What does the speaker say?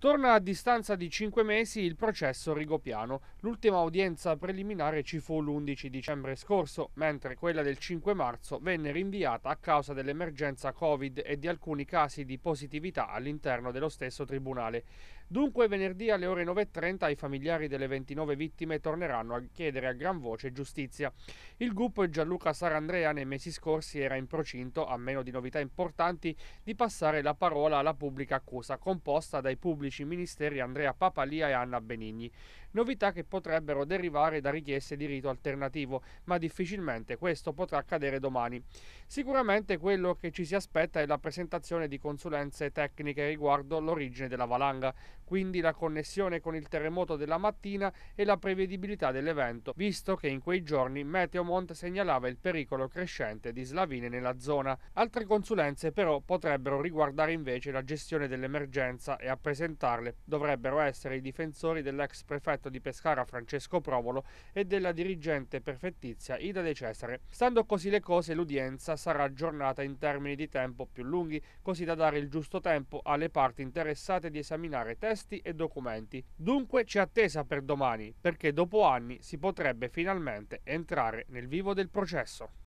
Torna a distanza di cinque mesi il processo Rigopiano. L'ultima udienza preliminare ci fu l'11 dicembre scorso, mentre quella del 5 marzo venne rinviata a causa dell'emergenza Covid e di alcuni casi di positività all'interno dello stesso tribunale. Dunque venerdì alle ore 9.30 i familiari delle 29 vittime torneranno a chiedere a gran voce giustizia. Il gruppo Gianluca Sarandrea nei mesi scorsi era in procinto, a meno di novità importanti, di passare la parola alla pubblica accusa, composta dai pubblici pubblici ministeri Andrea Papalia e Anna Benigni. Novità che potrebbero derivare da richieste di rito alternativo, ma difficilmente questo potrà accadere domani. Sicuramente quello che ci si aspetta è la presentazione di consulenze tecniche riguardo l'origine della valanga, quindi la connessione con il terremoto della mattina e la prevedibilità dell'evento, visto che in quei giorni Meteomont segnalava il pericolo crescente di slavine nella zona. Altre consulenze però potrebbero riguardare invece la gestione dell'emergenza e a presentare affrontarle dovrebbero essere i difensori dell'ex prefetto di Pescara Francesco Provolo e della dirigente perfettizia Ida De Cesare. Stando così le cose, l'udienza sarà aggiornata in termini di tempo più lunghi, così da dare il giusto tempo alle parti interessate di esaminare testi e documenti. Dunque c'è attesa per domani, perché dopo anni si potrebbe finalmente entrare nel vivo del processo.